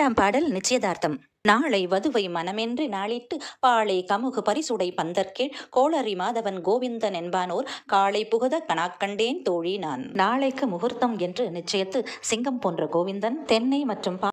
இரண்டாம் பாடல் நிச்சயதார்த்தம் நாளை வதுவை மனமென்று நாளிட்டு பாலை கமுகு பரிசுடை பந்தற்கேள் கோளரி மாதவன் கோவிந்தன் என்பானோர் காலை புகுத கணாக்கண்டேன் தோழி நான் நாளைக்கு முகூர்த்தம் என்று நிச்சயத்து சிங்கம் போன்ற கோவிந்தன் தென்னை மற்றும்